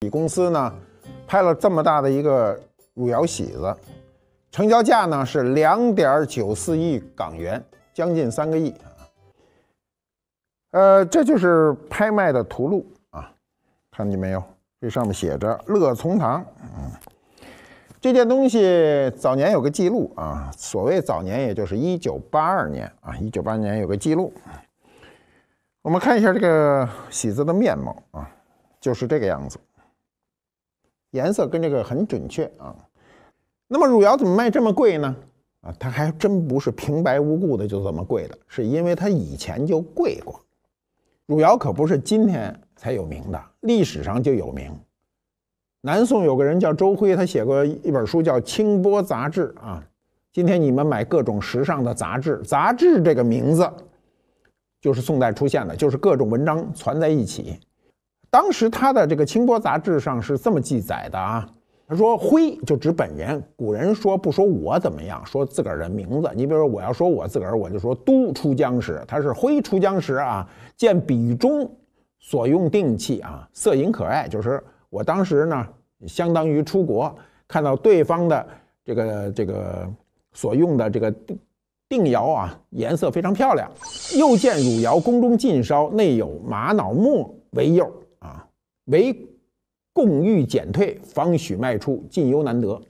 你公司呢拍了这么大的一个汝窑喜子，成交价呢是两点九四亿港元，将近三个亿啊。呃，这就是拍卖的图录啊，看见没有？这上面写着“乐从堂”。嗯，这件东西早年有个记录啊，所谓早年也就是一九八二年啊，一九八二年有个记录。我们看一下这个喜子的面貌啊，就是这个样子。颜色跟这个很准确啊，那么汝窑怎么卖这么贵呢？啊，它还真不是平白无故的就这么贵的，是因为它以前就贵过。汝窑可不是今天才有名的，历史上就有名。南宋有个人叫周辉，他写过一本书叫《清波杂志》啊。今天你们买各种时尚的杂志，杂志这个名字就是宋代出现的，就是各种文章攒在一起。当时他的这个《清波杂志》上是这么记载的啊，他说“灰”就指本人。古人说不说我怎么样，说自个儿的名字。你比如说我要说我自个儿，我就说“都出江时”，他是“灰出江时”啊。见笔中所用定器啊，色影可爱，就是我当时呢，相当于出国看到对方的这个这个所用的这个定定窑啊，颜色非常漂亮。又见汝窑宫中禁烧，内有玛瑙末为釉。唯供欲减退，方许卖出，进忧难得。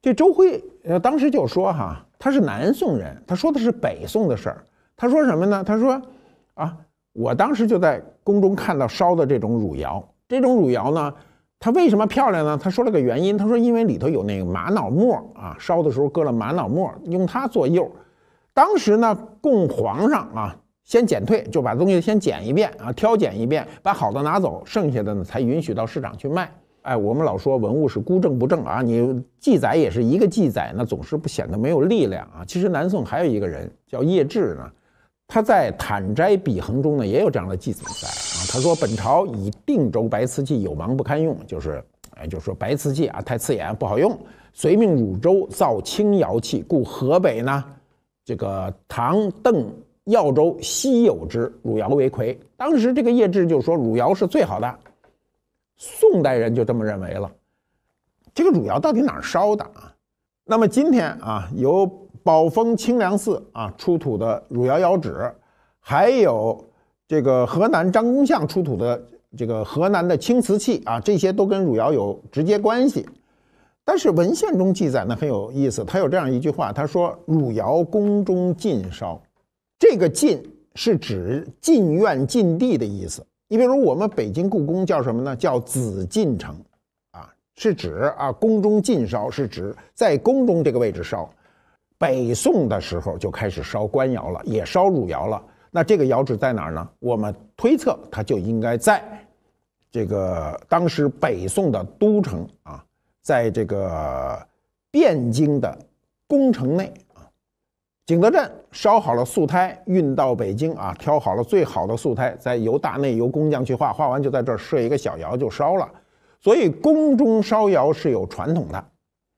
这周辉，呃，当时就说哈，他是南宋人，他说的是北宋的事儿。他说什么呢？他说啊，我当时就在宫中看到烧的这种汝窑，这种汝窑呢，它为什么漂亮呢？他说了个原因，他说因为里头有那个玛瑙末啊，烧的时候搁了玛瑙末，用它做釉。当时呢，供皇上啊。先减退，就把东西先减一遍啊，挑拣一遍，把好的拿走，剩下的呢才允许到市场去卖。哎，我们老说文物是孤证不证啊，你记载也是一个记载，那总是不显得没有力量啊。其实南宋还有一个人叫叶志呢，他在《坦斋笔衡》中呢也有这样的记载啊。他说：“本朝以定州白瓷器有芒不堪用，就是哎，就是说白瓷器啊太刺眼不好用，随命汝州造青窑器，故河北呢这个唐邓。”耀州稀有之，汝窑为魁。当时这个叶志就说，汝窑是最好的。宋代人就这么认为了。这个汝窑到底哪儿烧的啊？那么今天啊，有宝丰清凉寺啊出土的汝窑窑址，还有这个河南张公巷出土的这个河南的青瓷器啊，这些都跟汝窑有直接关系。但是文献中记载呢很有意思，他有这样一句话，他说：“汝窑宫中禁烧。”这个“禁”是指禁院禁地的意思。你比如我们北京故宫叫什么呢？叫紫禁城啊，是指啊宫中禁烧，是指在宫中这个位置烧。北宋的时候就开始烧官窑了，也烧汝窑了。那这个窑址在哪儿呢？我们推测它就应该在，这个当时北宋的都城啊，在这个汴京的宫城内。景德镇烧好了素胎，运到北京啊，挑好了最好的素胎，再由大内由工匠去画，画完就在这儿设一个小窑就烧了。所以宫中烧窑是有传统的，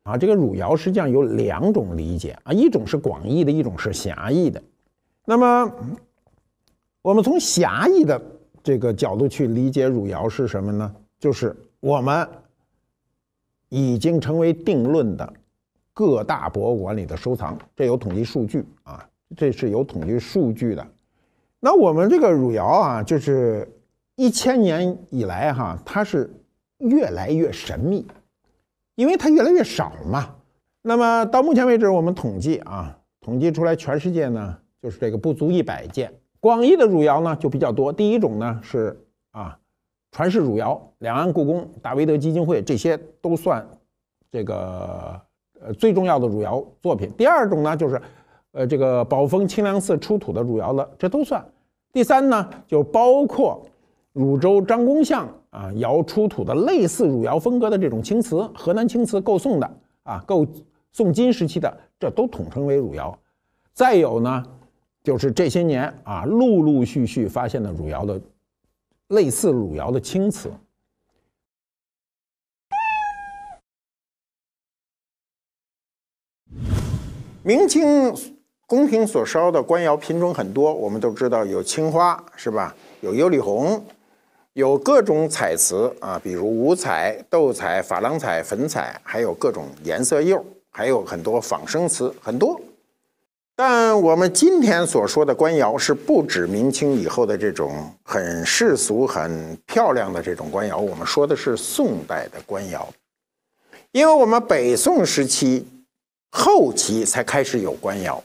啊，这个汝窑实际上有两种理解啊，一种是广义的，一种是狭义的。那么我们从狭义的这个角度去理解汝窑是什么呢？就是我们已经成为定论的。各大博物馆里的收藏，这有统计数据啊，这是有统计数据的。那我们这个汝窑啊，就是一千年以来哈，它是越来越神秘，因为它越来越少嘛。那么到目前为止，我们统计啊，统计出来全世界呢，就是这个不足一百件。广义的汝窑呢，就比较多。第一种呢是啊，传世汝窑，两岸故宫、大威德基金会这些都算这个。呃，最重要的汝窑作品。第二种呢，就是，呃，这个宝丰清凉寺出土的汝窑了，这都算。第三呢，就包括汝州张公巷啊窑出土的类似汝窑风格的这种青瓷，河南青瓷，够宋的啊，够宋金时期的，这都统称为汝窑。再有呢，就是这些年啊，陆陆续续发现的汝窑的类似汝窑的青瓷。明清宫廷所烧的官窑品种很多，我们都知道有青花，是吧？有釉里红，有各种彩瓷啊，比如五彩、斗彩、珐琅彩、粉彩，还有各种颜色釉，还有很多仿生瓷，很多。但我们今天所说的官窑是不止明清以后的这种很世俗、很漂亮的这种官窑，我们说的是宋代的官窑，因为我们北宋时期。后期才开始有官窑，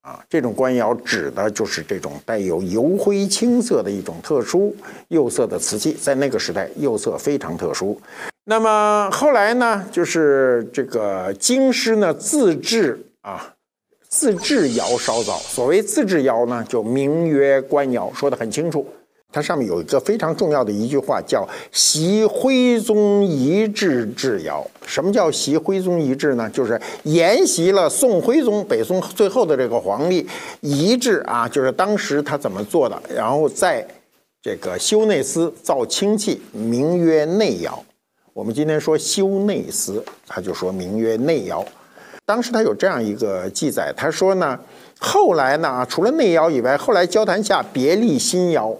啊，这种官窑指的就是这种带有油灰青色的一种特殊釉色的瓷器，在那个时代釉色非常特殊。那么后来呢，就是这个京师呢自制啊，自制窑烧造。所谓自制窑呢，就名曰官窑，说的很清楚。它上面有一个非常重要的一句话，叫“习徽宗遗制制窑”。什么叫习徽宗遗制呢？就是沿袭了宋徽宗北宋最后的这个皇帝遗制啊，就是当时他怎么做的。然后在这个修内司造青器，名曰内窑。我们今天说修内司，他就说名曰内窑。当时他有这样一个记载，他说呢，后来呢，除了内窑以外，后来交谈下别立新窑，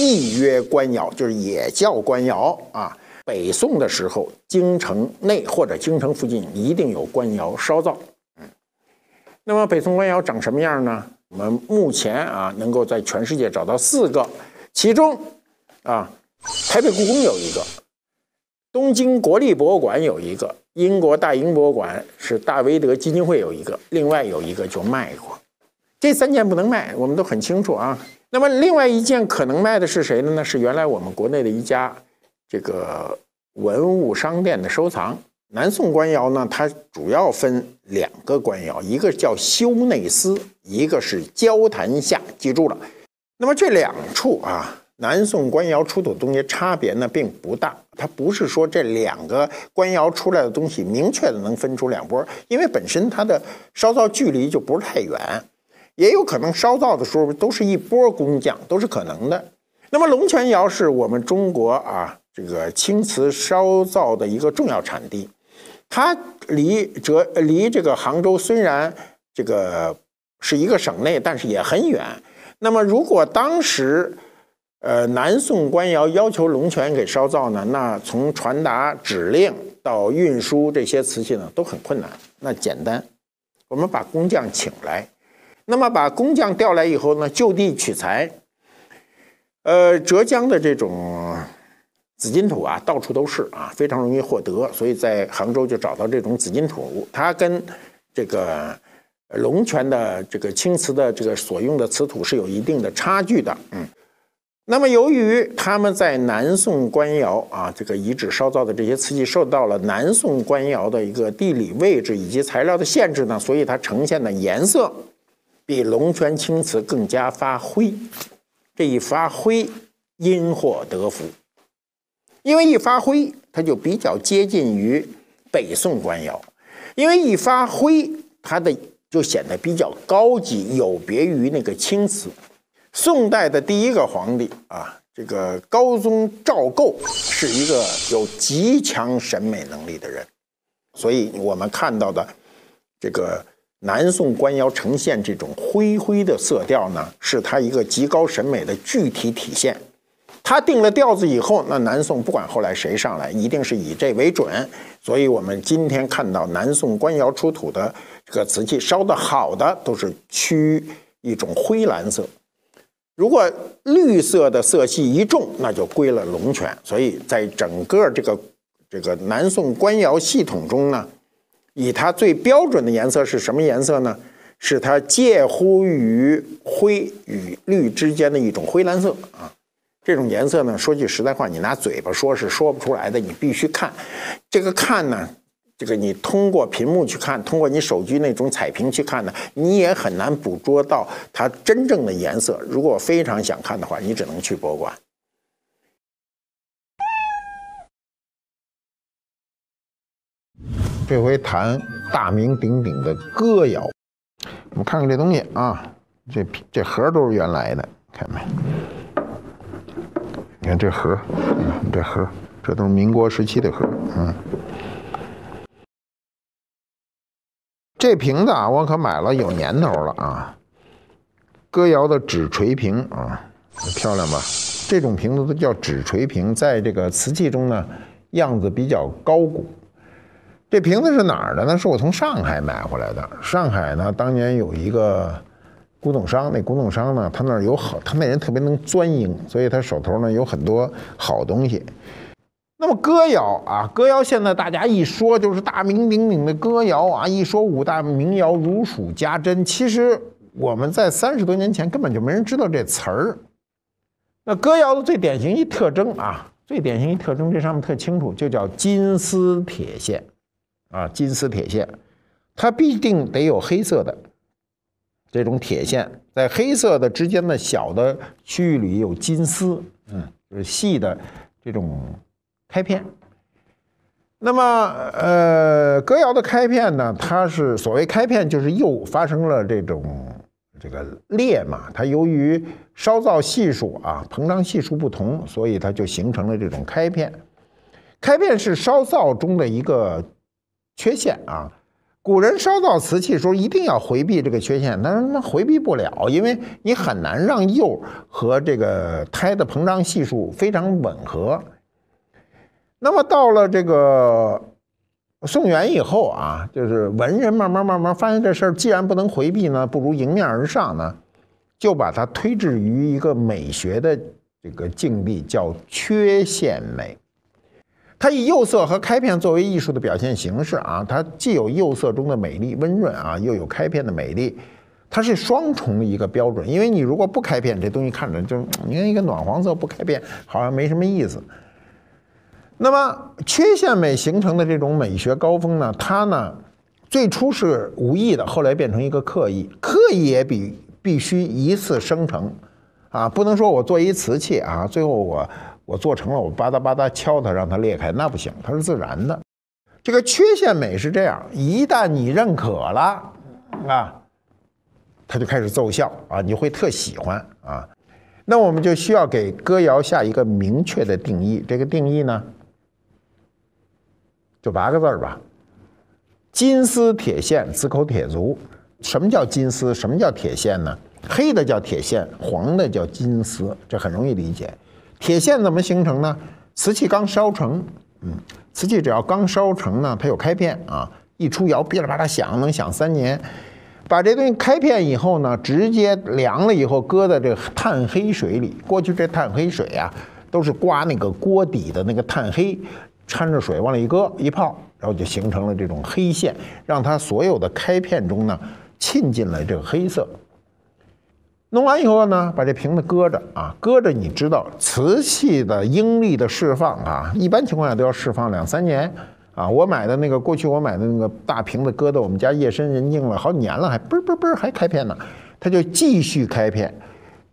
亦曰官窑，就是也叫官窑啊。北宋的时候，京城内或者京城附近一定有官窑烧造。嗯，那么北宋官窑长什么样呢？我们目前啊，能够在全世界找到四个，其中啊，台北故宫有一个。东京国立博物馆有一个，英国大英博物馆是大威德基金会有一个，另外有一个就卖过。这三件不能卖，我们都很清楚啊。那么另外一件可能卖的是谁的呢？是原来我们国内的一家这个文物商店的收藏。南宋官窑呢，它主要分两个官窑，一个叫修内司，一个是交谈下。记住了，那么这两处啊。南宋官窑出土东西差别呢，并不大。它不是说这两个官窑出来的东西明确的能分出两波，因为本身它的烧造距离就不是太远，也有可能烧造的时候都是一波工匠，都是可能的。那么龙泉窑是我们中国啊，这个青瓷烧造的一个重要产地，它离浙离这个杭州虽然这个是一个省内，但是也很远。那么如果当时呃，南宋官窑要求龙泉给烧造呢，那从传达指令到运输这些瓷器呢都很困难。那简单，我们把工匠请来，那么把工匠调来以后呢，就地取材。呃，浙江的这种紫金土啊，到处都是啊，非常容易获得，所以在杭州就找到这种紫金土。它跟这个龙泉的这个青瓷的这个所用的瓷土是有一定的差距的，嗯。那么，由于他们在南宋官窑啊这个遗址烧造的这些瓷器，受到了南宋官窑的一个地理位置以及材料的限制呢，所以它呈现的颜色比龙泉青瓷更加发灰。这一发灰，因祸得福，因为一发灰，它就比较接近于北宋官窑；因为一发灰，它的就显得比较高级，有别于那个青瓷。宋代的第一个皇帝啊，这个高宗赵构是一个有极强审美能力的人，所以我们看到的这个南宋官窑呈现这种灰灰的色调呢，是他一个极高审美的具体体现。他定了调子以后，那南宋不管后来谁上来，一定是以这为准。所以我们今天看到南宋官窑出土的这个瓷器烧的好的，都是趋一种灰蓝色。如果绿色的色系一重，那就归了龙泉。所以在整个这个这个南宋官窑系统中呢，以它最标准的颜色是什么颜色呢？是它介乎于灰与绿之间的一种灰蓝色啊。这种颜色呢，说句实在话，你拿嘴巴说是说不出来的，你必须看。这个看呢。这个你通过屏幕去看，通过你手机那种彩屏去看呢，你也很难捕捉到它真正的颜色。如果非常想看的话，你只能去博物馆。这回谈大名鼎鼎的歌谣，我们看看这东西啊，这这盒都是原来的，看没？你看这盒，这盒，这都是民国时期的盒，嗯。这瓶子啊，我可买了有年头了啊！哥窑的纸锤瓶啊，漂亮吧？这种瓶子都叫纸锤瓶，在这个瓷器中呢，样子比较高古。这瓶子是哪儿的呢？是我从上海买回来的。上海呢，当年有一个古董商，那古董商呢，他那儿有好，他那人特别能钻营，所以他手头呢有很多好东西。那么歌谣啊，歌谣现在大家一说就是大名鼎鼎的歌谣啊，一说五大名谣如数家珍。其实我们在三十多年前根本就没人知道这词儿。那歌谣的最典型一特征啊，最典型一特征，这上面特清楚，就叫金丝铁线啊，金丝铁线，它必定得有黑色的这种铁线，在黑色的之间的小的区域里有金丝，嗯，就是细的这种。开片，那么呃，歌窑的开片呢？它是所谓开片，就是釉发生了这种这个裂嘛。它由于烧造系数啊、膨胀系数不同，所以它就形成了这种开片。开片是烧造中的一个缺陷啊。古人烧造瓷器的时候一定要回避这个缺陷，但是那回避不了，因为你很难让釉和这个胎的膨胀系数非常吻合。那么到了这个宋元以后啊，就是文人慢慢慢慢发现这事儿，既然不能回避呢，不如迎面而上呢，就把它推置于一个美学的这个境地，叫缺陷美。它以釉色和开片作为艺术的表现形式啊，它既有釉色中的美丽温润啊，又有开片的美丽，它是双重一个标准。因为你如果不开片，这东西看着就你看一个暖黄色不开片，好像没什么意思。那么缺陷美形成的这种美学高峰呢？它呢，最初是无意的，后来变成一个刻意，刻意也比必须一次生成啊，不能说我做一瓷器啊，最后我我做成了，我吧嗒吧嗒敲它让它裂开，那不行，它是自然的。这个缺陷美是这样，一旦你认可了啊，它就开始奏效啊，你会特喜欢啊。那我们就需要给歌谣下一个明确的定义，这个定义呢？就八个字儿吧，金丝铁线，紫口铁足。什么叫金丝？什么叫铁线呢？黑的叫铁线，黄的叫金丝，这很容易理解。铁线怎么形成呢？瓷器刚烧成，嗯，瓷器只要刚烧成呢，它有开片啊，一出窑噼里啪啦响，能响三年。把这东西开片以后呢，直接凉了以后，搁在这炭黑水里。过去这炭黑水啊，都是刮那个锅底的那个炭黑。掺着水往里一搁，一泡，然后就形成了这种黑线，让它所有的开片中呢，浸进了这个黑色。弄完以后呢，把这瓶子搁着啊，搁着你知道，瓷器的应力的释放啊，一般情况下都要释放两三年啊。我买的那个过去我买的那个大瓶子搁在我们家夜深人静了好几年了，还嘣嘣嘣还开片呢，它就继续开片，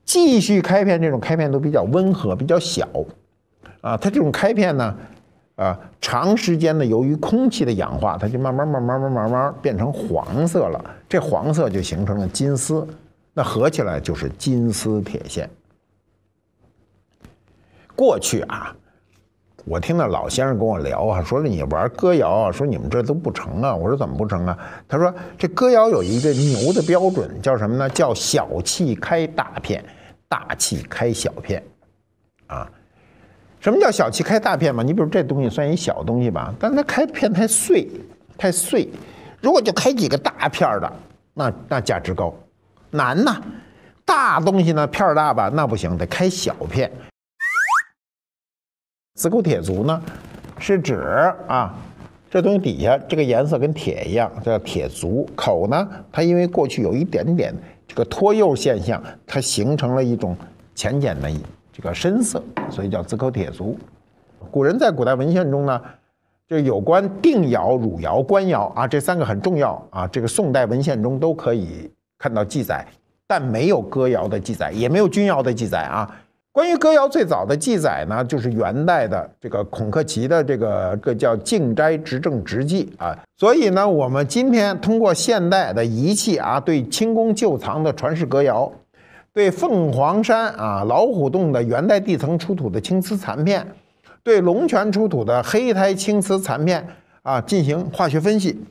继续开片。这种开片都比较温和，比较小啊，它这种开片呢。啊，长时间的由于空气的氧化，它就慢慢、慢慢、慢慢、慢变成黄色了。这黄色就形成了金丝，那合起来就是金丝铁线。过去啊，我听到老先生跟我聊啊，说你玩歌谣啊，说你们这都不成啊。我说怎么不成啊？他说这歌谣有一个牛的标准，叫什么呢？叫小气开大片，大气开小片，啊。什么叫小气开大片嘛？你比如这东西算一小东西吧，但它开片太碎，太碎。如果就开几个大片儿的，那那价值高，难呐。大东西呢，片儿大吧，那不行，得开小片。磁固铁足呢，是指啊，这东西底下这个颜色跟铁一样，叫铁足口呢，它因为过去有一点点这个脱釉现象，它形成了一种浅浅的。这个深色，所以叫紫口铁足。古人在古代文献中呢，就有关定窑、汝窑、官窑啊，这三个很重要啊。这个宋代文献中都可以看到记载，但没有哥窑的记载，也没有钧窑的记载啊。关于哥窑最早的记载呢，就是元代的这个孔克奇的这个个叫《静斋执政职记》啊。所以呢，我们今天通过现代的仪器啊，对清宫旧藏的传世哥窑。对凤凰山啊老虎洞的元代地层出土的青瓷残片，对龙泉出土的黑胎青瓷残片啊进行化学分析，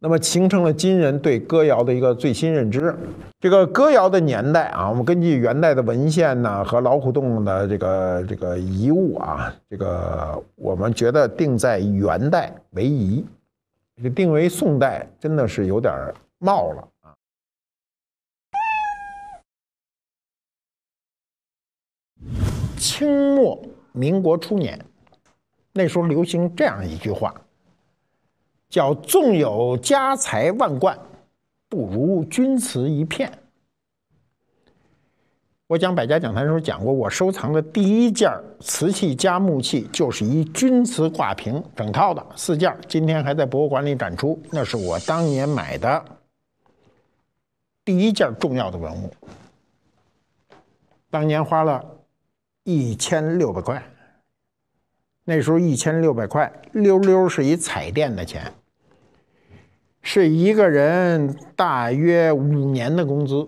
那么形成了今人对哥窑的一个最新认知。这个哥窑的年代啊，我们根据元代的文献呢和老虎洞的这个这个遗物啊，这个我们觉得定在元代为宜，这定为宋代真的是有点冒了。清末民国初年，那时候流行这样一句话，叫“纵有家财万贯，不如钧瓷一片”。我讲百家讲坛的时候讲过，我收藏的第一件瓷器加木器就是一钧瓷挂瓶，整套的四件，今天还在博物馆里展出。那是我当年买的，第一件重要的文物。当年花了。一千六百块，那时候一千六百块，溜溜是一彩电的钱，是一个人大约五年的工资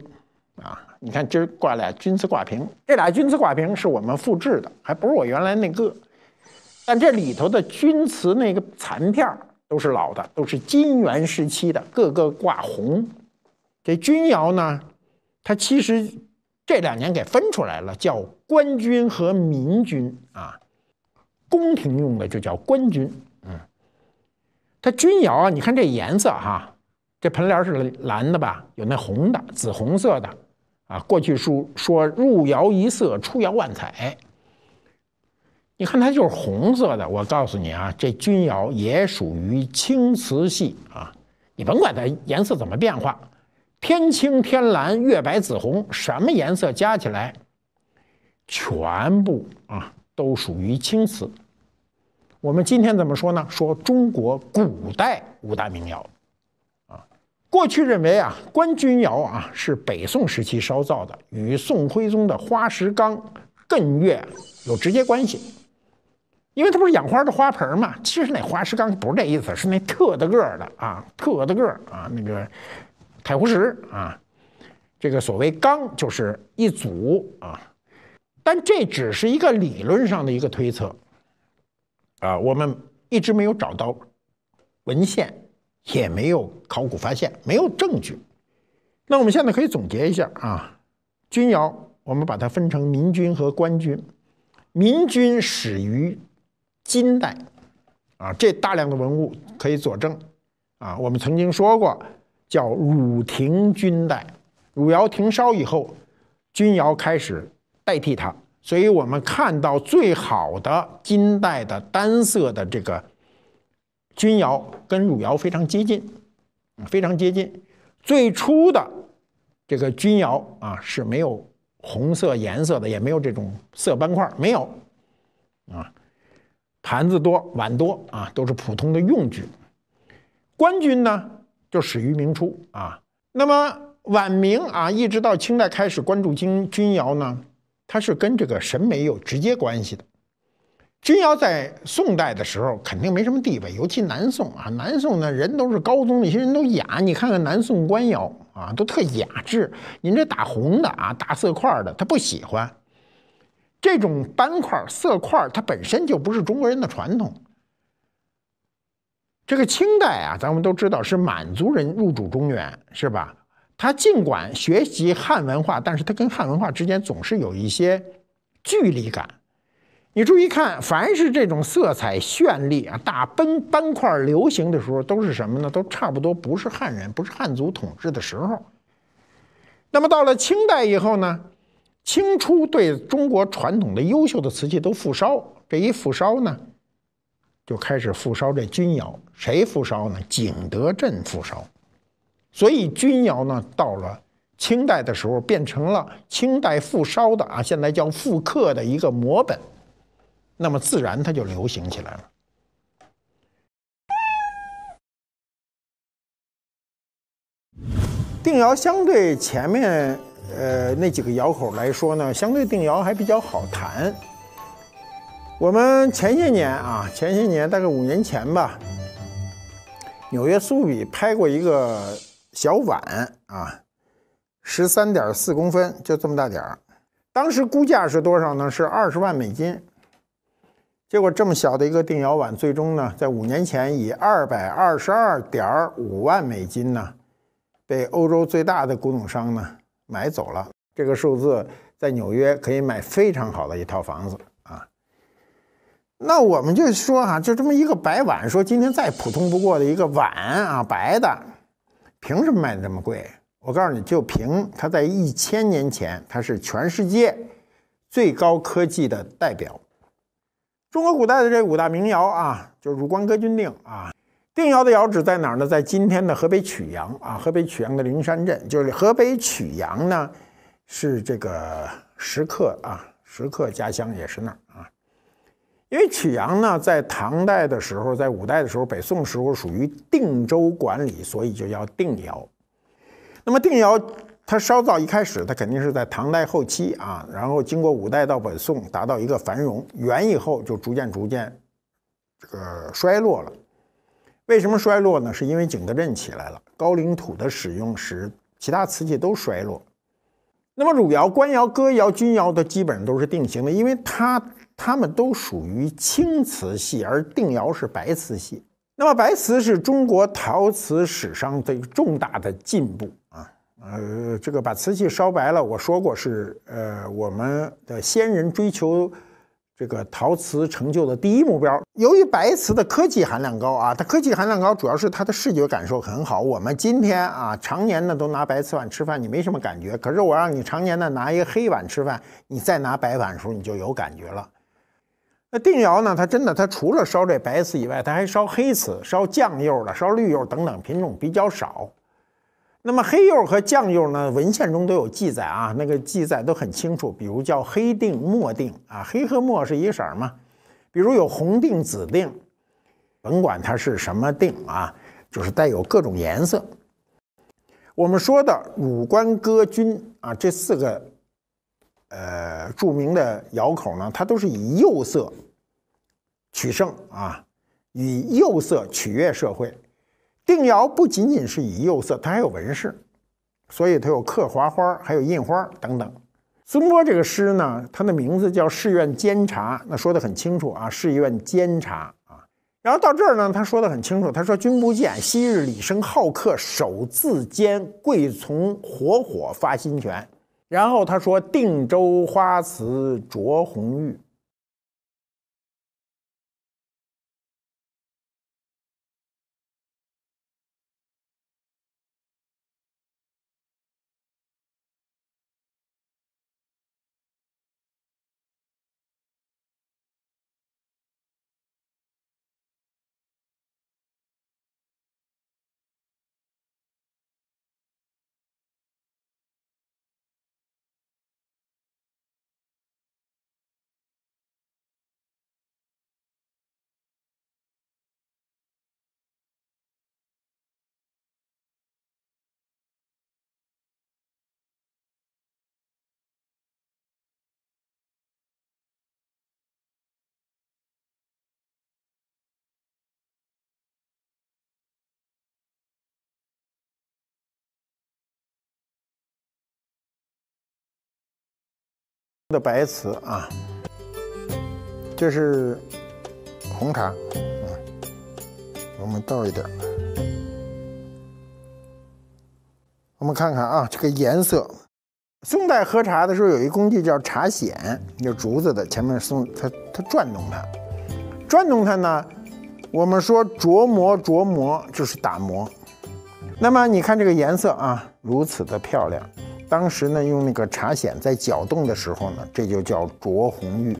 啊！你看，今儿挂俩钧瓷挂瓶，这俩钧瓷挂瓶是我们复制的，还不是我原来那个。但这里头的钧瓷那个残片都是老的，都是金元时期的，个个挂红。这钧窑呢，它其实。这两年给分出来了，叫官军和民军啊。宫廷用的就叫官军，嗯，它钧窑啊，你看这颜色哈，这盆莲是蓝的吧？有那红的、紫红色的啊。过去书说入窑一色，出窑万彩。你看它就是红色的。我告诉你啊，这钧窑也属于青瓷系啊。你甭管它颜色怎么变化。天青、天蓝、月白、紫红，什么颜色加起来，全部啊都属于青瓷。我们今天怎么说呢？说中国古代五大名窑啊。过去认为啊，官钧窑啊是北宋时期烧造的，与宋徽宗的花石纲艮岳有直接关系，因为它不是养花的花盆嘛。其实那花石纲不是这意思，是那特大个儿的啊，特大个儿啊那个。太湖石啊，这个所谓缸就是一组啊，但这只是一个理论上的一个推测啊。我们一直没有找到文献，也没有考古发现，没有证据。那我们现在可以总结一下啊，钧窑我们把它分成民军和官军，民军始于金代啊，这大量的文物可以佐证啊。我们曾经说过。叫汝廷钧代，汝窑停烧以后，钧窑开始代替它，所以我们看到最好的金代的单色的这个钧窑，跟汝窑非常接近，非常接近。最初的这个钧窑啊是没有红色颜色的，也没有这种色斑块，没有啊，盘子多碗多啊，都是普通的用具。官军呢？就始于明初啊，那么晚明啊，一直到清代开始关注金钧窑呢，它是跟这个审美有直接关系的。钧窑在宋代的时候肯定没什么地位，尤其南宋啊，南宋呢人都是高宗那些人都雅，你看看南宋官窑啊都特雅致，你这打红的啊、大色块的，他不喜欢这种斑块色块，它本身就不是中国人的传统。这个清代啊，咱们都知道是满族人入主中原，是吧？他尽管学习汉文化，但是他跟汉文化之间总是有一些距离感。你注意看，凡是这种色彩绚丽啊、大斑斑块流行的时候，都是什么呢？都差不多不是汉人，不是汉族统治的时候。那么到了清代以后呢？清初对中国传统的优秀的瓷器都复烧，这一复烧呢？就开始复烧这钧窑，谁复烧呢？景德镇复烧，所以钧窑呢，到了清代的时候变成了清代复烧的啊，现在叫复刻的一个模本，那么自然它就流行起来了。定窑相对前面呃那几个窑口来说呢，相对定窑还比较好谈。我们前些年啊，前些年大概五年前吧，纽约苏比拍过一个小碗啊，十三点四公分，就这么大点儿。当时估价是多少呢？是二十万美金。结果这么小的一个定窑碗，最终呢，在五年前以二百二十二点五万美金呢，被欧洲最大的古董商呢买走了。这个数字在纽约可以买非常好的一套房子。那我们就说哈，就这么一个白碗，说今天再普通不过的一个碗啊，白的，凭什么卖的这么贵？我告诉你，就凭它在一千年前它是全世界最高科技的代表。中国古代的这五大名窑啊，就是汝官哥钧定啊，定窑的窑址在哪儿呢？在今天的河北曲阳啊，河北曲阳的灵山镇，就是河北曲阳呢，是这个石刻啊，石刻家乡也是那儿。因为曲阳呢，在唐代的时候，在五代的时候，北宋时候属于定州管理，所以就叫定窑。那么定窑它烧造一开始，它肯定是在唐代后期啊，然后经过五代到北宋达到一个繁荣，元以后就逐渐逐渐这个衰落了。为什么衰落呢？是因为景德镇起来了，高岭土的使用使其他瓷器都衰落。那么汝窑、官窑、哥窑、钧窑的基本上都是定型的，因为它。它们都属于青瓷系，而定窑是白瓷系。那么白瓷是中国陶瓷史上个重大的进步啊。呃，这个把瓷器烧白了，我说过是呃我们的先人追求这个陶瓷成就的第一目标。由于白瓷的科技含量高啊，它科技含量高主要是它的视觉感受很好。我们今天啊常年呢都拿白瓷碗吃饭，你没什么感觉。可是我让你常年呢拿一个黑碗吃饭，你再拿白碗的时候，你就有感觉了。那定窑呢？它真的，它除了烧这白瓷以外，它还烧黑瓷、烧酱釉的、烧绿釉等等品种比较少。那么黑釉和酱釉呢？文献中都有记载啊，那个记载都很清楚。比如叫黑定、墨定啊，黑和墨是一色嘛。比如有红定、紫定，甭管它是什么定啊，就是带有各种颜色。我们说的五官歌君啊，这四个。呃，著名的窑口呢，它都是以釉色取胜啊，以釉色取悦社会。定窑不仅仅是以釉色，它还有纹饰，所以它有刻划花，还有印花等等。孙波这个诗呢，它的名字叫《试院监察》，那说的很清楚啊，《试院监察》啊。然后到这儿呢，他说的很清楚，他说：“君不见昔日李生好客手自煎，贵从火火发新泉。”然后他说：“定州花瓷琢红玉。”的白瓷啊，这是红茶，我们倒一点儿，我们看看啊，这个颜色。宋代喝茶的时候有一工具叫茶筅，就竹子的，前面松，它，它转动它，转动它呢，我们说琢磨琢磨就是打磨。那么你看这个颜色啊，如此的漂亮。当时呢，用那个茶筅在搅动的时候呢，这就叫着红玉。